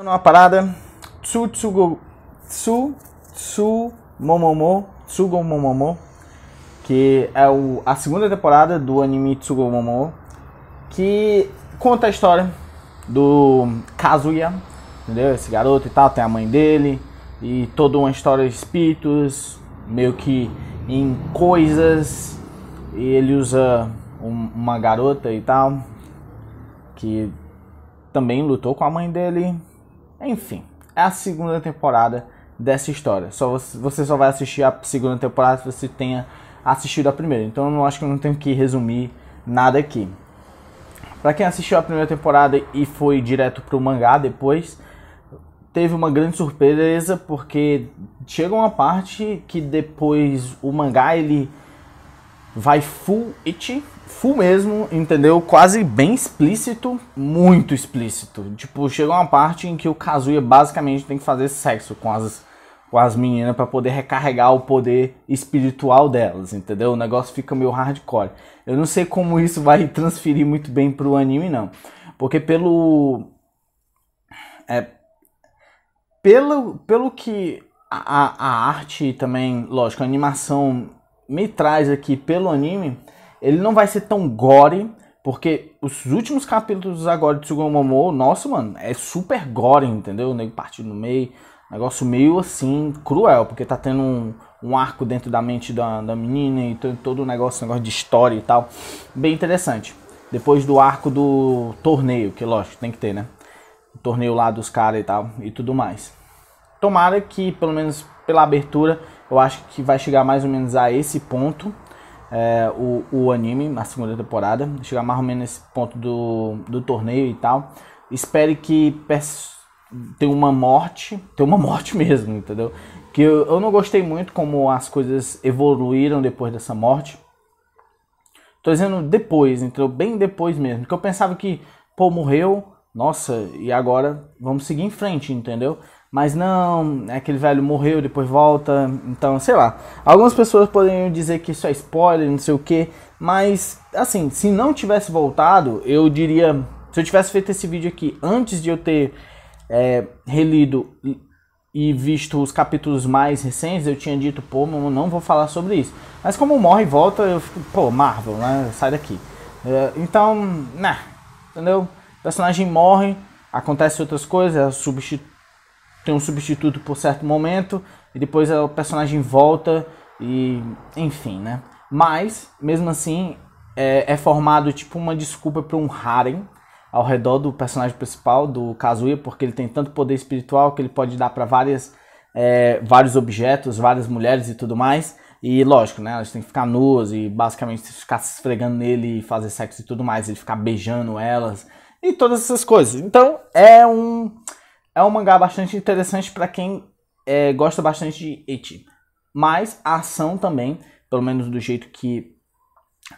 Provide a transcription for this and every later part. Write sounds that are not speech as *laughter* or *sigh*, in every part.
Uma parada. Tsu tsugo tsu tsu momomo tsugo momomo que é o, a segunda temporada do anime Tsugo momomo que conta a história do Kazuya, entendeu? Esse garoto e tal, tem a mãe dele e toda uma história de espíritos, meio que em coisas e ele usa um, uma garota e tal que também lutou com a mãe dele enfim, é a segunda temporada dessa história. Só você, você só vai assistir a segunda temporada se você tenha assistido a primeira. Então eu não acho que eu não tenho que resumir nada aqui. Para quem assistiu a primeira temporada e foi direto pro mangá depois, teve uma grande surpresa porque chega uma parte que depois o mangá ele vai full it full mesmo, entendeu? Quase bem explícito, muito explícito. Tipo, chega uma parte em que o Kazuya basicamente tem que fazer sexo com as com as meninas para poder recarregar o poder espiritual delas, entendeu? O negócio fica meio hardcore. Eu não sei como isso vai *laughs* transferir muito bem pro anime não, porque pelo é pelo pelo que a, a, a arte também, lógico, a animação me traz aqui pelo anime, ele não vai ser tão gore, porque os últimos capítulos agora de Tsugo Momou, nossa, mano, é super gore, entendeu? O nego partido no meio, negócio meio assim, cruel, porque tá tendo um, um arco dentro da mente da, da menina e todo o negócio, negócio de história e tal. Bem interessante. Depois do arco do torneio, que lógico, tem que ter, né? O torneio lá dos caras e tal, e tudo mais. Tomara que, pelo menos pela abertura, eu acho que vai chegar mais ou menos a esse ponto é, o, o anime, na segunda temporada, chegar mais ou menos nesse ponto do, do torneio e tal. Espere que tem uma morte, tem uma *laughs* morte mesmo, entendeu? Que eu, eu não gostei muito como as coisas evoluíram depois dessa morte. Tô dizendo depois, entrou bem depois mesmo. Que eu pensava que, pô, morreu, nossa, e agora vamos seguir em frente, entendeu? mas não, é aquele velho morreu, depois volta, então, sei lá. Algumas pessoas poderiam dizer que isso é spoiler, não sei o que, mas, assim, se não tivesse voltado, eu diria, se eu tivesse feito esse vídeo aqui antes de eu ter é, relido e visto os capítulos mais recentes, eu tinha dito, pô, eu não vou falar sobre isso. Mas como morre e volta, eu fico, pô, Marvel, né, sai daqui. É, então, né, entendeu? O personagem morre, acontece outras coisas, é substitui tem um substituto por certo momento e depois o personagem volta e enfim, né? Mas mesmo assim é, é formado tipo uma desculpa para um harem ao redor do personagem principal do Kazuya, porque ele tem tanto poder espiritual que ele pode dar para várias é, vários objetos, várias mulheres e tudo mais. E lógico, né? Elas têm que ficar nuas e basicamente ficar se esfregando nele e fazer sexo e tudo mais. Ele ficar beijando elas e todas essas coisas. Então é um é um mangá bastante interessante para quem é, gosta bastante de Eti. Mas a ação também, pelo menos do jeito que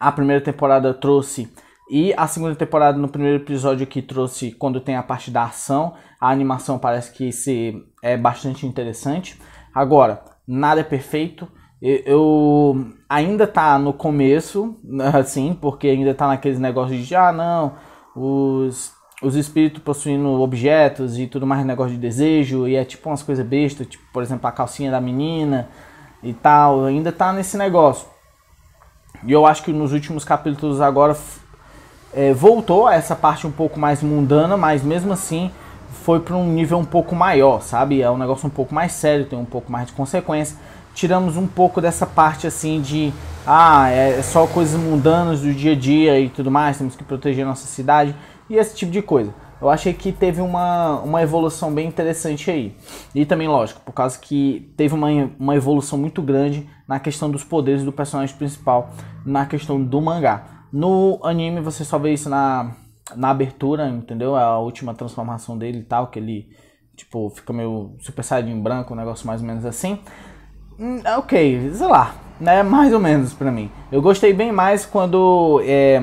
a primeira temporada trouxe e a segunda temporada no primeiro episódio que trouxe quando tem a parte da ação, a animação parece que se é bastante interessante. Agora, nada é perfeito. Eu, ainda tá no começo, *laughs* assim, porque ainda tá naqueles negócios de ah não, os os espíritos possuindo objetos e tudo mais, negócio de desejo, e é tipo umas coisas bestas, tipo, por exemplo, a calcinha da menina e tal, ainda tá nesse negócio. E eu acho que nos últimos capítulos agora é, voltou a essa parte um pouco mais mundana, mas mesmo assim foi para um nível um pouco maior, sabe? É um negócio um pouco mais sério, tem um pouco mais de consequência. Tiramos um pouco dessa parte assim de ah, é só coisas mundanas do dia a dia e tudo mais, temos que proteger nossa cidade e esse tipo de coisa. Eu achei que teve uma, uma evolução bem interessante aí. E também, lógico, por causa que teve uma, uma evolução muito grande na questão dos poderes do personagem principal, na questão do mangá. No anime você só vê isso na, na abertura, entendeu? A última transformação dele e tal, que ele tipo, fica meio Super Saiyajin branco, um negócio mais ou menos assim. Hum, é ok, sei lá, né? Mais ou menos pra mim. Eu gostei bem mais quando. É,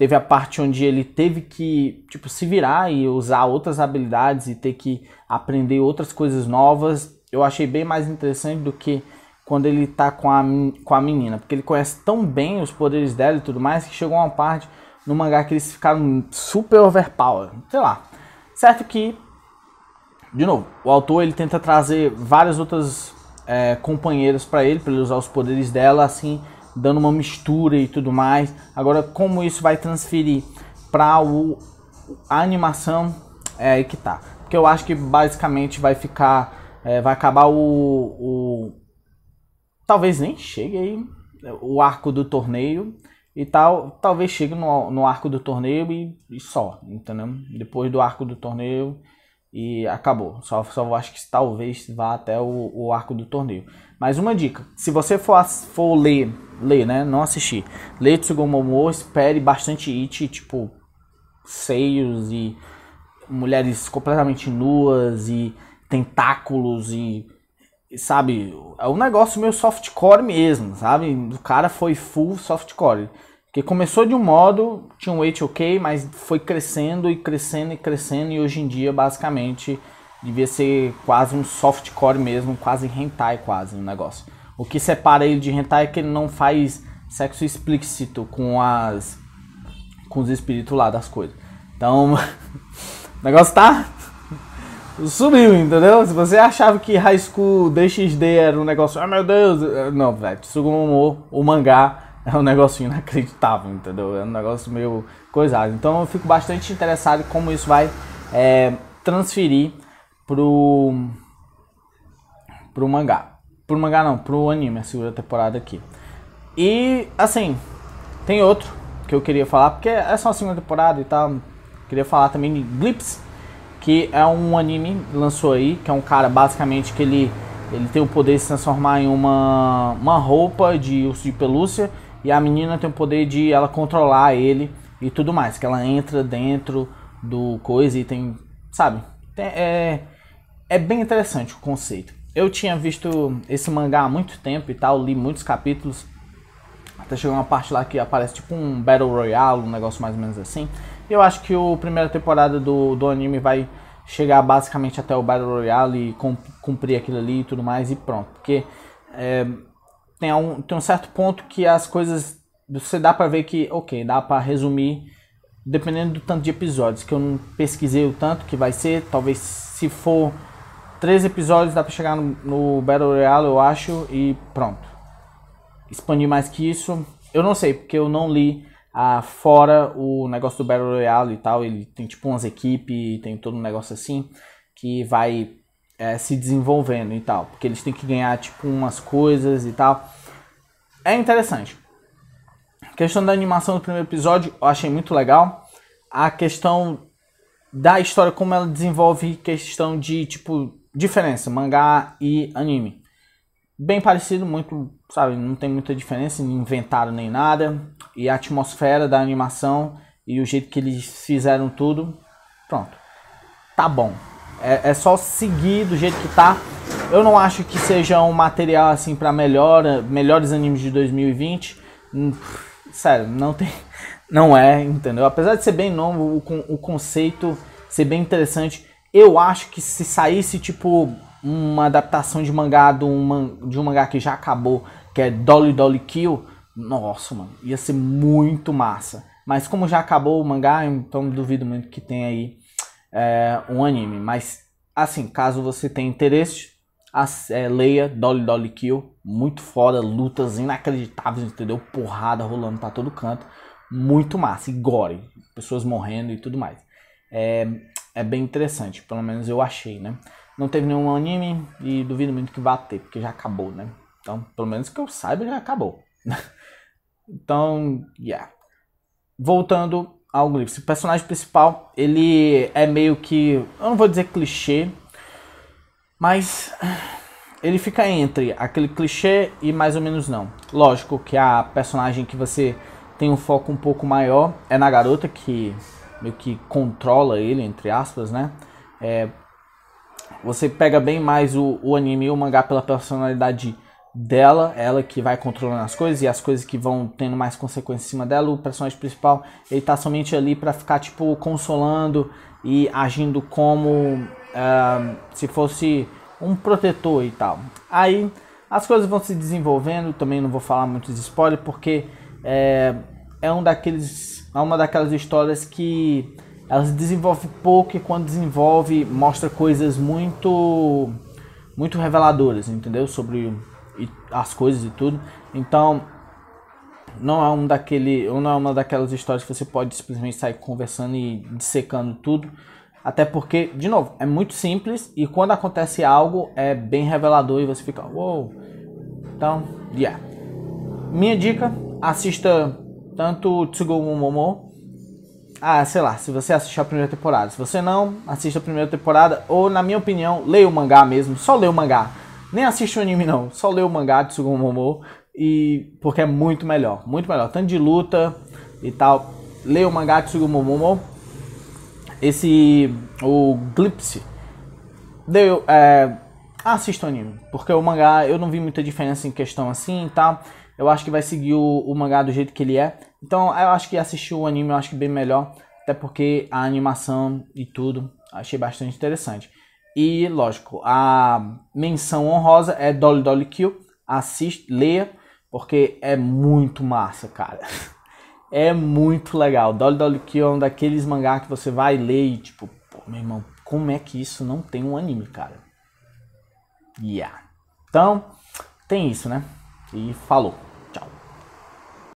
Teve a parte onde ele teve que, tipo, se virar e usar outras habilidades e ter que aprender outras coisas novas. Eu achei bem mais interessante do que quando ele tá com a, com a menina, porque ele conhece tão bem os poderes dela e tudo mais que chegou uma parte no mangá que eles ficaram super overpower, sei lá. Certo que, de novo, o autor ele tenta trazer várias outras é, companheiras para ele, para ele usar os poderes dela, assim, dando uma mistura e tudo mais. Agora, como isso vai transferir para o a animação é aí que tá. Porque eu acho que basicamente vai ficar. É, vai acabar o, o. Talvez nem chegue aí é, o arco do torneio e tal. Talvez chegue no, no arco do torneio e, e só, entendeu? Depois do arco do torneio e acabou. Só, só acho que talvez vá até o, o arco do torneio. Mas uma dica: se você for, for ler, ler, né? Não assistir, ler Tsugomomo, espere bastante it, tipo, seios e mulheres completamente nuas e tentáculos e. Sabe, é um negócio meio softcore mesmo, sabe? O cara foi full softcore. Porque começou de um modo, tinha um weight ok mas foi crescendo e crescendo e crescendo, e hoje em dia, basicamente, devia ser quase um softcore mesmo, quase hentai quase no um negócio. O que separa ele de hentai é que ele não faz sexo explícito com as com os espíritos lá das coisas. Então, *laughs* o negócio tá subiu, entendeu? Se você achava que High School DxD era um negócio, ah oh, meu Deus, não, velho, Tsugumomo, o mangá é um negocinho inacreditável, entendeu? É um negócio meio coisado. Então eu fico bastante interessado em como isso vai é, transferir pro pro mangá. Pro mangá não, pro anime, a segunda temporada aqui. E assim, tem outro que eu queria falar, porque é só a segunda temporada e tal. Queria falar também de Blips, que é um anime lançou aí, que é um cara basicamente que ele ele tem o poder de se transformar em uma, uma roupa de urso de pelúcia e a menina tem o poder de ela controlar ele e tudo mais. Que ela entra dentro do coisa e tem. Sabe? Tem, é, é bem interessante o conceito. Eu tinha visto esse mangá há muito tempo e tal, li muitos capítulos. Até chegou uma parte lá que aparece tipo um Battle Royale, um negócio mais ou menos assim. E eu acho que a primeira temporada do, do anime vai chegar basicamente até o Battle Royale e cumprir aquilo ali e tudo mais e pronto. Porque é, tem um, tem um certo ponto que as coisas. Você dá pra ver que, ok, dá pra resumir. Dependendo do tanto de episódios, que eu não pesquisei o tanto que vai ser, talvez se for três episódios dá pra chegar no, no Battle Royale, eu acho, e pronto. Expandir mais que isso, eu não sei, porque eu não li ah, fora o negócio do Battle Royale e tal. Ele tem tipo umas equipes, tem todo um negócio assim, que vai é, se desenvolvendo e tal. Porque eles têm que ganhar, tipo, umas coisas e tal. É interessante. A questão da animação do primeiro episódio, eu achei muito legal. A questão da história, como ela desenvolve questão de, tipo, diferença, mangá e anime. Bem parecido, muito, sabe, não tem muita diferença, inventaram nem nada. E a atmosfera da animação e o jeito que eles fizeram tudo, pronto. Tá bom. É, é só seguir do jeito que tá. Eu não acho que seja um material assim para melhor, melhores animes de 2020. Hum, sério, não tem. *laughs* Não é, entendeu? Apesar de ser bem novo, o, o conceito ser bem interessante. Eu acho que se saísse tipo uma adaptação de mangá de um, de um mangá que já acabou, que é Dolly Dolly Kill, nossa, mano, ia ser muito massa. Mas como já acabou o mangá, então duvido muito que tenha aí é, um anime. Mas, assim, caso você tenha interesse, é, leia Dolly Dolly Kill. Muito foda, lutas inacreditáveis, entendeu? Porrada rolando pra todo canto. Muito massa, e gore, pessoas morrendo e tudo mais. É, é bem interessante, pelo menos eu achei, né? Não teve nenhum anime e duvido muito que vá ter, porque já acabou, né? Então, pelo menos que eu saiba, já acabou. *laughs* então, yeah. Voltando algo nisso. O personagem principal, ele é meio que, eu não vou dizer clichê, mas ele fica entre aquele clichê e mais ou menos não. Lógico que a personagem que você tem um foco um pouco maior é na garota que meio que controla ele, entre aspas, né? É, você pega bem mais o, o anime e o mangá pela personalidade dela, ela que vai controlando as coisas e as coisas que vão tendo mais consequência em cima dela. O personagem principal, ele tá somente ali para ficar, tipo, consolando e agindo como uh, se fosse um protetor e tal. Aí as coisas vão se desenvolvendo, também não vou falar muito de spoiler, porque é, é, um daqueles, é uma daquelas histórias que elas desenvolvem pouco e quando desenvolve mostra coisas muito muito reveladoras, entendeu? Sobre as coisas e tudo. Então, não é um daquele, não é uma daquelas histórias que você pode simplesmente sair conversando e dissecando tudo. Até porque, de novo, é muito simples e quando acontece algo é bem revelador e você fica, uou. Wow. Então, yeah. Minha dica, assista tanto Tsugomu Momo. Ah, sei lá, se você assistiu a primeira temporada. Se você não, assista a primeira temporada ou, na minha opinião, leia o mangá mesmo. Só leia o mangá. Nem assiste o anime não, só lê o mangá de Sugou e porque é muito melhor, muito melhor, tanto de luta e tal. Lê o mangá de Sugou Esse o Glipse deu é, assista o anime, porque o mangá eu não vi muita diferença em questão assim, e tal Eu acho que vai seguir o, o mangá do jeito que ele é. Então, eu acho que assistir o anime eu acho que bem melhor, até porque a animação e tudo, achei bastante interessante. E, lógico, a menção honrosa é Dolly Dolly Kill. Assiste, leia, porque é muito massa, cara. *laughs* É muito legal. Dolly Dolly Kill é um daqueles mangá que você vai ler e, tipo, pô, meu irmão, como é que isso não tem um anime, cara? Yeah. Então, tem isso, né? E falou.